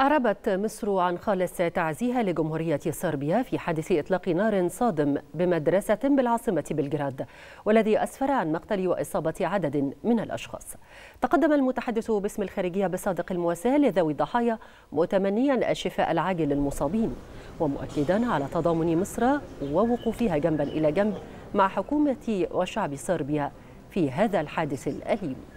أعربت مصر عن خالص تعزيها لجمهورية صربيا في حادث إطلاق نار صادم بمدرسة بالعاصمة بلغراد والذي أسفر عن مقتل وإصابة عدد من الأشخاص تقدم المتحدث باسم الخارجية بصادق المواساة لذوي الضحايا متمنيا الشفاء العاجل للمصابين ومؤكدا على تضامن مصر ووقوفها جنبا إلى جنب مع حكومة وشعب صربيا في هذا الحادث الأليم